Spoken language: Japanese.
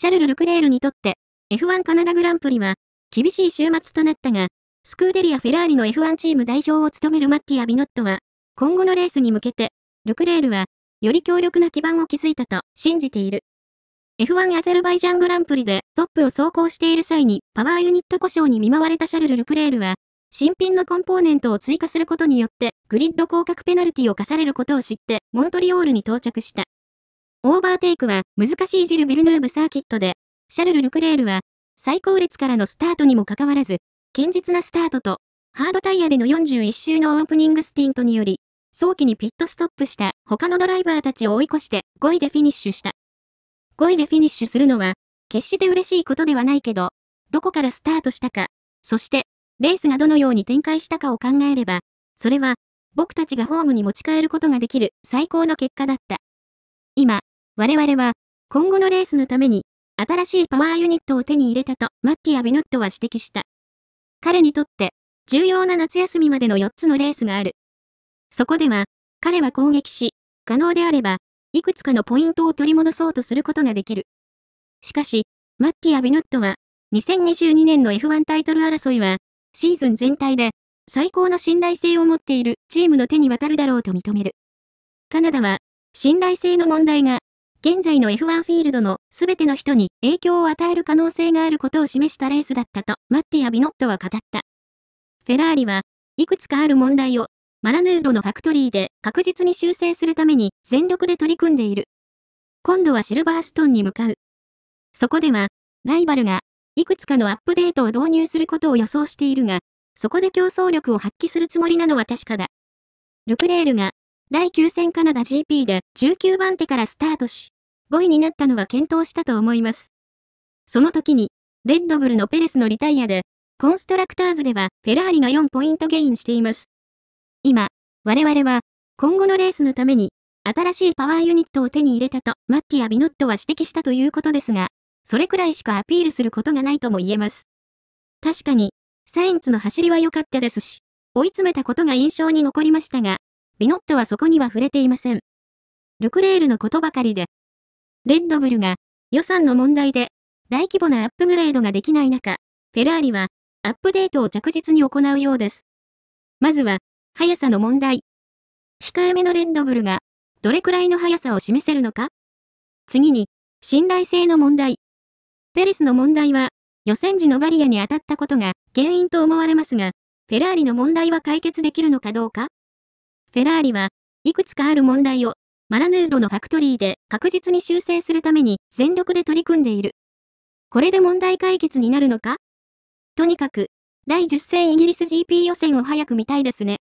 シャルル・ルクレールにとって、F1 カナダグランプリは、厳しい週末となったが、スクーデリア・フェラーリの F1 チーム代表を務めるマッティア・ビノットは、今後のレースに向けて、ルクレールは、より強力な基盤を築いたと信じている。F1 アゼルバイジャングランプリでトップを走行している際にパワーユニット故障に見舞われたシャルル・ルクレールは、新品のコンポーネントを追加することによってグリッド広角ペナルティを課されることを知ってモントリオールに到着した。オーバーテイクは難しいジル・ビルヌーブサーキットで、シャルル・ルクレールは最高列からのスタートにもかかわらず、堅実なスタートと、ハードタイヤでの41周のオープニングスティントにより、早期にピットストップした他のドライバーたちを追い越して5位でフィニッシュした。5位でフィニッシュするのは、決して嬉しいことではないけど、どこからスタートしたか、そして、レースがどのように展開したかを考えれば、それは、僕たちがホームに持ち帰ることができる最高の結果だった。今、我々は、今後のレースのために、新しいパワーユニットを手に入れたと、マッティア・ビノットは指摘した。彼にとって、重要な夏休みまでの4つのレースがある。そこでは、彼は攻撃し、可能であれば、いくつかのポイントを取り戻そうとすることができる。しかし、マッティア・ビノットは、2022年の F1 タイトル争いは、シーズン全体で、最高の信頼性を持っているチームの手に渡るだろうと認める。カナダは、信頼性の問題が、現在の F1 フィールドの全ての人に影響を与える可能性があることを示したレースだったとマッティア・ビノットは語った。フェラーリはいくつかある問題をマラヌーロのファクトリーで確実に修正するために全力で取り組んでいる。今度はシルバーストンに向かう。そこでは、ライバルがいくつかのアップデートを導入することを予想しているが、そこで競争力を発揮するつもりなのは確かだ。ルクレールが第9戦カナダ GP で19番手からスタートし、5位になったのは検討したと思います。その時に、レッドブルのペレスのリタイアで、コンストラクターズではフェラーリが4ポイントゲインしています。今、我々は、今後のレースのために、新しいパワーユニットを手に入れたと、マッティア・ビノットは指摘したということですが、それくらいしかアピールすることがないとも言えます。確かに、サインツの走りは良かったですし、追い詰めたことが印象に残りましたが、ビノットはそこには触れていません。ルクレールのことばかりで、レッドブルが予算の問題で大規模なアップグレードができない中、フェラーリはアップデートを着実に行うようです。まずは、速さの問題。控えめのレッドブルがどれくらいの速さを示せるのか次に、信頼性の問題。ペレスの問題は、予選時のバリアに当たったことが原因と思われますが、フェラーリの問題は解決できるのかどうかフェラーリはいくつかある問題をマラヌーロのファクトリーで確実に修正するために全力で取り組んでいる。これで問題解決になるのかとにかく、第10戦イギリス GP 予選を早く見たいですね。